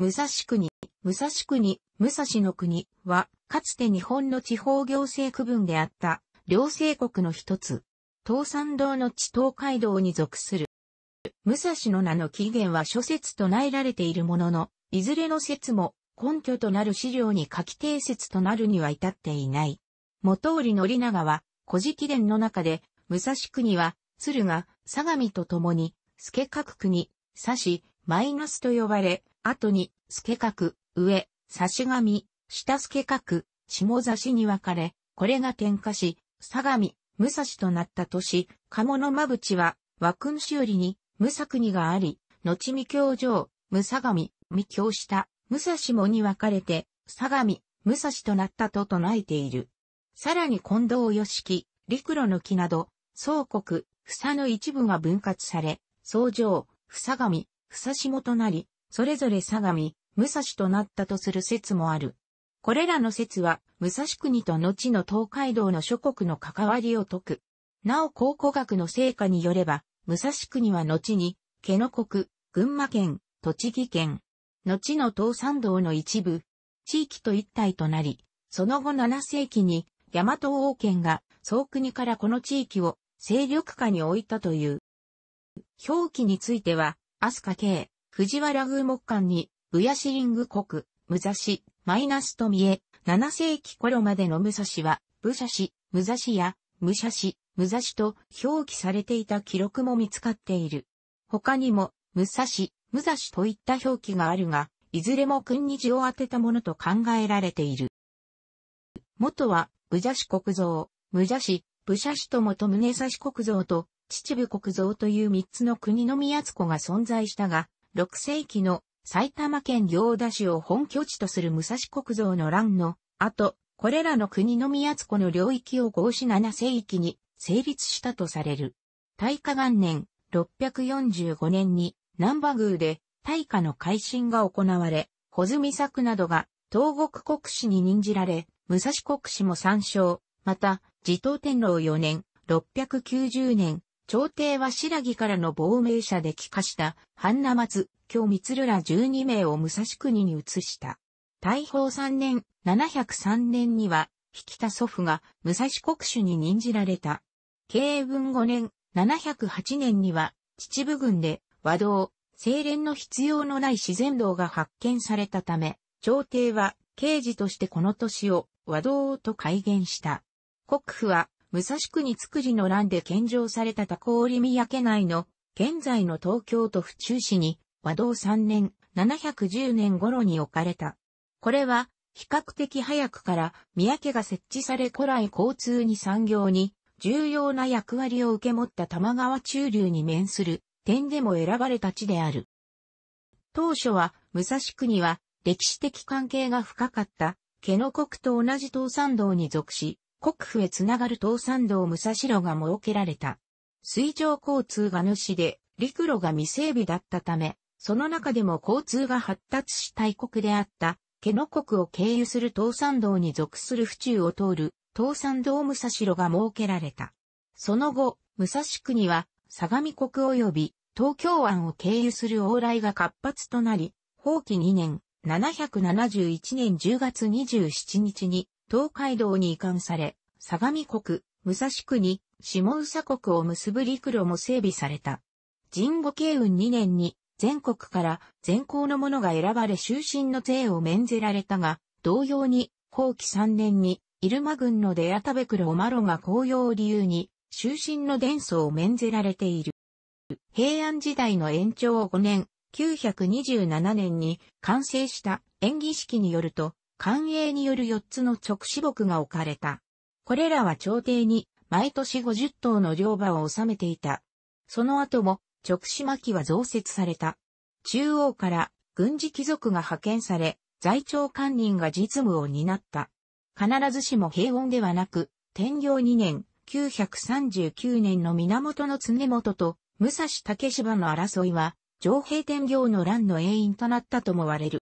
武蔵国、武蔵国、武蔵の国は、かつて日本の地方行政区分であった、両政国の一つ。東山道の地東海道に属する。武蔵の名の起源は諸説となえられているものの、いずれの説も根拠となる資料に書き定説となるには至っていない。元織宣長は、古事記伝の中で、武蔵国は、鶴が、相模と共に、助各国、指し、マイナスと呼ばれ、後に、助角、上、差し上、下助角、下差しに分かれ、これが転化し、相模、武蔵となった年、鴨の間淵は、和君修理に、武蔵国があり、後見教上、武相模、未教下、武蔵もに分かれて、相模、武蔵となったと唱えている。さらに近藤義樹、陸路の木など、宋国、房の一部が分割され、宋城、房上、房下となり、それぞれ相模、武蔵となったとする説もある。これらの説は、武蔵国と後の東海道の諸国の関わりを解く。なお考古学の成果によれば、武蔵国は後に、毛ノ国、群馬県、栃木県、後の東山道の一部、地域と一体となり、その後7世紀に、大和王権が、総国からこの地域を、勢力下に置いたという。表記については、飛鳥系、藤原宮木館に、武屋シリング国、武蔵、マイナスと見え、7世紀頃までの武蔵は、武蔵、武蔵や、武蔵、武蔵と表記されていた記録も見つかっている。他にも、武蔵、武蔵といった表記があるが、いずれも君に字を当てたものと考えられている。元は、武蔵国像、武蔵、氏、武ともと元宗差国像と、秩父国像という三つの国の宮津湖が存在したが、6世紀の埼玉県行田市を本拠地とする武蔵国造の乱の後、これらの国の宮津湖の領域を合し7世紀に成立したとされる。大化元年645年に南波宮で大化の改新が行われ、穂積作などが東国国史に任じられ、武蔵国史も参照、また、持統天皇4年、690年、朝廷は白木からの亡命者で帰化した、半名松、京光ら12名を武蔵国に移した。大宝3年、703年には、引田祖父が武蔵国主に任じられた。慶文5年、708年には、秩父郡で和道、清廉の必要のない自然道が発見されたため、朝廷は、刑事としてこの年を和道と改元した。国府は武蔵国造りの乱で献上された多幸織宮家内の、現在の東京都府中市に、和道3年、710年頃に置かれた。これは、比較的早くから、宮家が設置され古来交通に産業に、重要な役割を受け持った玉川中流に面する、点でも選ばれた地である。当初は、武蔵国は、歴史的関係が深かった、毛の国と同じ東山道に属し、国府へつながる東山道武蔵路が設けられた。水上交通が主で、陸路が未整備だったため、その中でも交通が発達し大国であった、毛ノ国を経由する東山道に属する府中を通る、東山道武蔵路が設けられた。その後、武蔵区には、相模国及び東京湾を経由する往来が活発となり、法規2年、771年10月27日に、東海道に移管され、相模国、武蔵国、下宇佐国を結ぶ陸路も整備された。神護慶雲2年に、全国から全校の者が選ばれ終身の税を免ぜられたが、同様に、後期3年に、入間軍の出屋田部黒マロが紅葉を理由に、終身の伝送を免ぜられている。平安時代の延長5年、927年に完成した演技式によると、官営による4つの直死木が置かれた。これらは朝廷に毎年50頭の両馬を収めていた。その後も直死巻は増設された。中央から軍事貴族が派遣され、在庁官人が実務を担った。必ずしも平穏ではなく、天行2年、939年の源の常元と武蔵竹芝の争いは、上平天行の乱の永因となったとも言われる。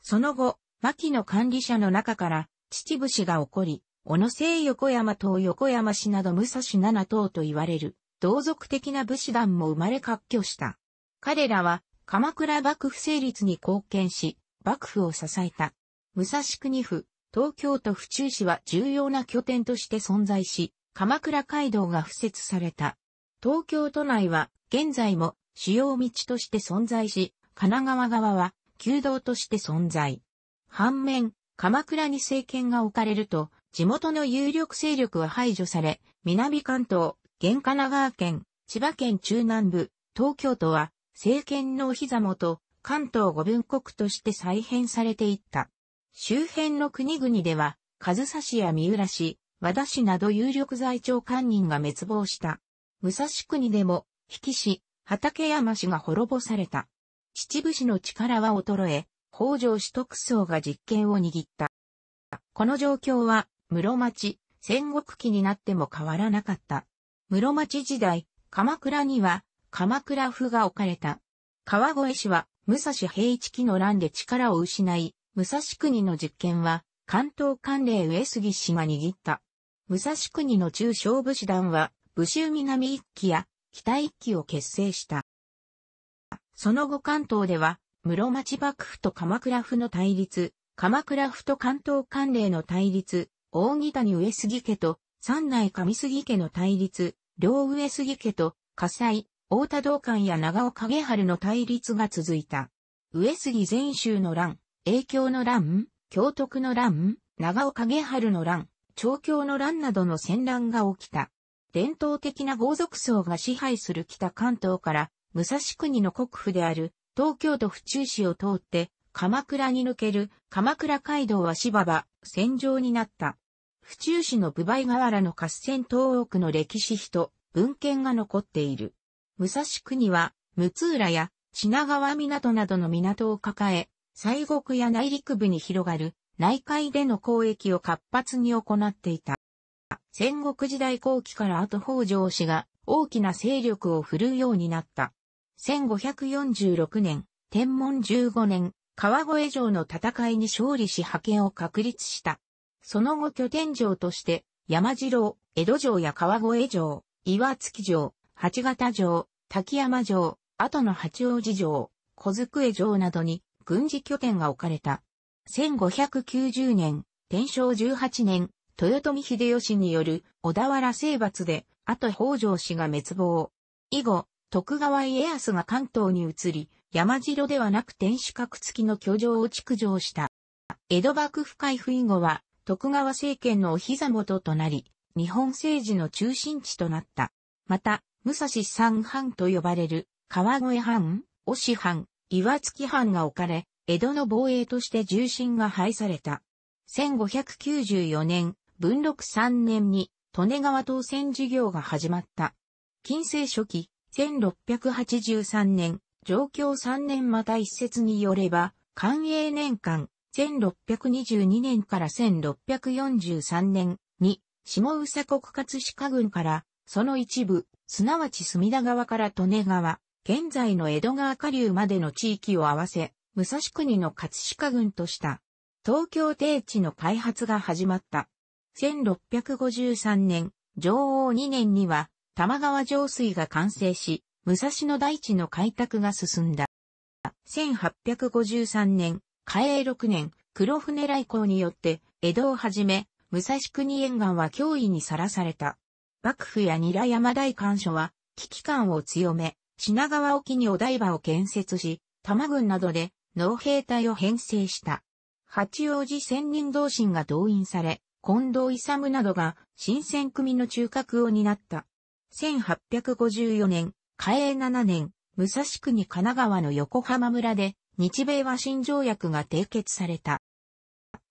その後、牧野管理者の中から、秩父氏が起こり、小野聖横山等横山市など武蔵七等と言われる、同族的な武士団も生まれ割拠した。彼らは、鎌倉幕府成立に貢献し、幕府を支えた。武蔵国府、東京都府中市は重要な拠点として存在し、鎌倉街道が敷設された。東京都内は、現在も主要道として存在し、神奈川側は、旧道として存在。反面、鎌倉に政権が置かれると、地元の有力勢力は排除され、南関東、現神奈川県、千葉県中南部、東京都は、政権のお膝元、関東五分国として再編されていった。周辺の国々では、上総市や三浦市、和田市など有力在庁官人が滅亡した。武蔵国でも、引き市、畠山市が滅ぼされた。秩父市の力は衰え、北条氏徳宗が実権を握った。この状況は、室町、戦国期になっても変わらなかった。室町時代、鎌倉には、鎌倉府が置かれた。川越氏は、武蔵平一期の乱で力を失い、武蔵国の実権は、関東関連上杉氏が握った。武蔵国の中小武士団は、武州南一期や北一期を結成した。その後関東では、室町幕府と鎌倉府の対立、鎌倉府と関東関連の対立、大木谷上杉家と三内上杉家の対立、両上杉家と火災、大田道館や長尾影春の対立が続いた。上杉全州の乱、影響の乱、京徳の乱、長尾影春の乱、長京の乱などの戦乱が起きた。伝統的な豪族層が支配する北関東から、武蔵国の国府である東京都府中市を通って、鎌倉に抜ける鎌倉街道は芝場、戦場になった。府中市の部梅河原の合戦東奥の歴史碑と文献が残っている。武蔵国は、六浦や品川港などの港を抱え、西国や内陸部に広がる内海での交易を活発に行っていた。戦国時代後期から後北条氏が大きな勢力を振るうようになった。1546年、天文15年、川越城の戦いに勝利し派遣を確立した。その後拠点城として、山城、江戸城や川越城、岩月城、八形城、滝山城、後の八王子城、小机城などに軍事拠点が置かれた。1590年、天正18年、豊臣秀吉による小田原征伐で、後北条氏が滅亡。以後、徳川家康が関東に移り、山城ではなく天守閣付きの居城を築城した。江戸幕府開府以後は、徳川政権のお膝元となり、日本政治の中心地となった。また、武蔵三藩と呼ばれる、川越藩、押藩、岩月藩が置かれ、江戸の防衛として重心が廃された。1594年、文禄3年に、利根川当選事業が始まった。近世初期、1683年、上京3年また一説によれば、寛永年間、1622年から1643年に、下宇佐国葛飾郡から、その一部、すなわち隅田川から利根川、現在の江戸川下流までの地域を合わせ、武蔵国の葛飾郡とした。東京定地の開発が始まった。1653年、上王2年には、玉川上水が完成し、武蔵野大地の開拓が進んだ。1853年、嘉永6年、黒船来航によって、江戸をはじめ、武蔵国沿岸は脅威にさらされた。幕府や韮山大官所は、危機感を強め、品川沖にお台場を建設し、多摩郡などで農兵隊を編成した。八王子千人同心が動員され、近藤勇などが新選組の中核を担った。1854年、嘉永7年、武蔵国神奈川の横浜村で、日米和親条約が締結された。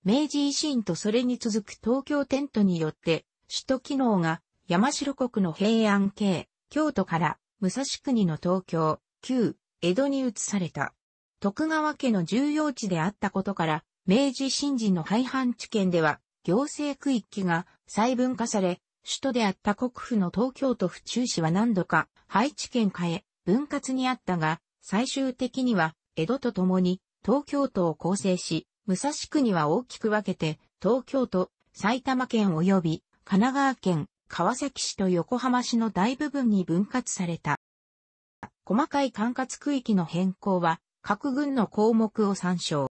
明治維新とそれに続く東京テントによって、首都機能が山城国の平安系、京都から武蔵国の東京、旧、江戸に移された。徳川家の重要地であったことから、明治新人の廃藩地県では、行政区域が細分化され、首都であった国府の東京都府中市は何度か配置県化へ分割にあったが、最終的には江戸と共に東京都を構成し、武蔵区には大きく分けて東京都、埼玉県及び神奈川県、川崎市と横浜市の大部分に分割された。細かい管轄区域の変更は各軍の項目を参照。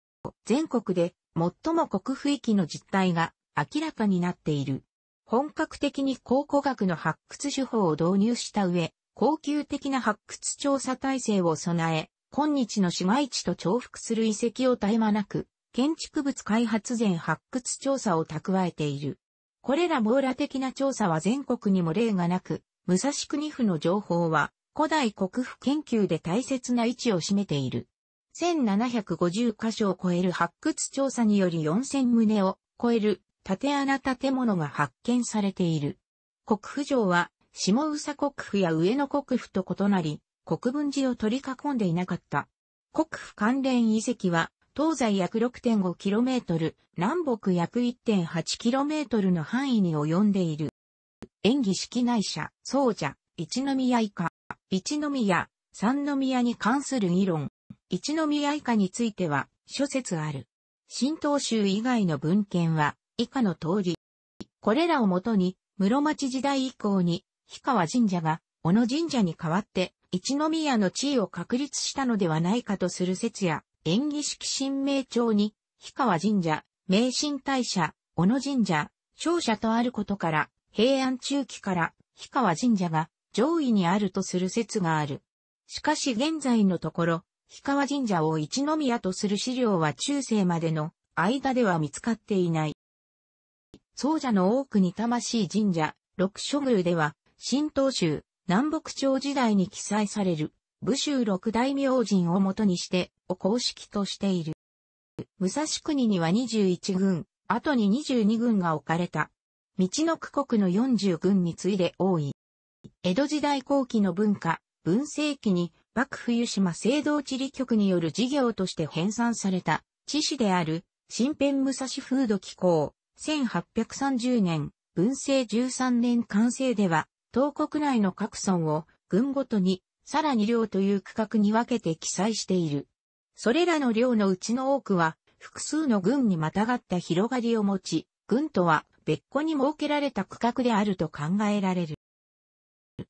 全国で最も国府域の実態が明らかになっている。本格的に考古学の発掘手法を導入した上、高級的な発掘調査体制を備え、今日の市街地と重複する遺跡を絶え間なく、建築物開発前発掘調査を蓄えている。これら網羅的な調査は全国にも例がなく、武蔵国府の情報は古代国府研究で大切な位置を占めている。1750箇所を超える発掘調査により4000棟を超える縦穴建物が発見されている。国府城は、下宇佐国府や上野国府と異なり、国分寺を取り囲んでいなかった。国府関連遺跡は、東西約 6.5km、南北約 1.8km の範囲に及んでいる。演技式内社、総者、一宮以下、一宮、三宮に関する議論。一宮以下については諸説ある。新東州以外の文献は以下の通り。これらをもとに、室町時代以降に、氷川神社が、小野神社に代わって、一宮の地位を確立したのではないかとする説や、演技式神明帳に、氷川神社、名神大社、小野神社、勝者とあることから、平安中期から、氷川神社が上位にあるとする説がある。しかし現在のところ、氷川神社を一宮とする資料は中世までの間では見つかっていない。僧者の多くに魂神社、六所宮では、新東州、南北朝時代に記載される、武州六大明神をもとにして、を公式としている。武蔵国には21軍、後に22軍が置かれた。道の区国の40軍に次いで多い。江戸時代後期の文化、文政期に、幕府湯島聖堂地理局による事業として編纂された、知事である、新編武蔵風土機構、1830年、文政13年完成では、東国内の各村を軍ごとに、さらに領という区画に分けて記載している。それらの領のうちの多くは、複数の軍にまたがった広がりを持ち、軍とは別個に設けられた区画であると考えられる。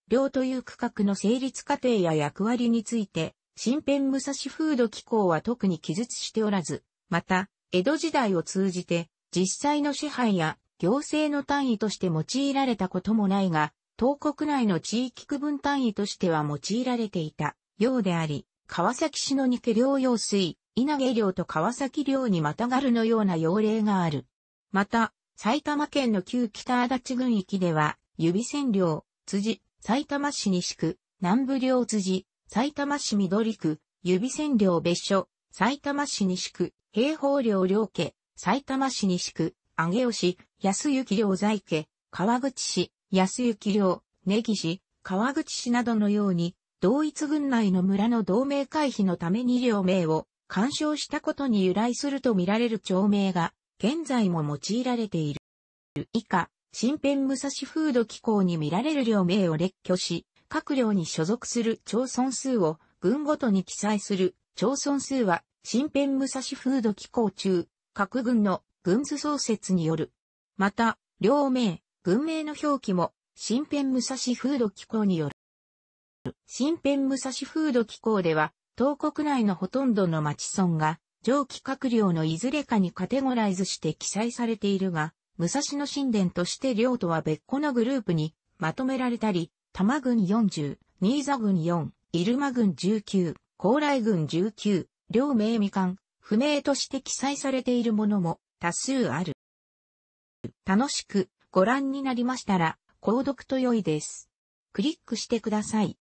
領という区画の成立過程や役割について、新編武蔵風土機構は特に記述しておらず、また、江戸時代を通じて、実際の支配や行政の単位として用いられたこともないが、東国内の地域区分単位としては用いられていたようであり、川崎市の二家領用水、稲毛領と川崎領にまたがるのような要例がある。また、埼玉県の旧北足立郡域では、指線領、辻、埼玉市西区、南部領辻、埼玉市緑区、指線領別所、埼玉市西区、平方領領家、埼玉市西区、上尾市、安行良在家、川口市、安行良、根岸市、川口市などのように、同一軍内の村の同盟回避のために両名を干渉したことに由来するとみられる町名が、現在も用いられている。以下、新編武蔵風土機構に見られる両名を列挙し、各寮に所属する町村数を軍ごとに記載する町村数は新編武蔵風土機構中各軍の軍図創設による。また、両名、軍名の表記も、新編武蔵風土機構による。新編武蔵風土機構では、東国内のほとんどの町村が、上記閣僚のいずれかにカテゴライズして記載されているが、武蔵野神殿として領とは別個のグループにまとめられたり、玉軍40、新座軍4、入間軍19、高麗軍19、両名未完、不明として記載されているものも多数ある。楽しくご覧になりましたら、購読と良いです。クリックしてください。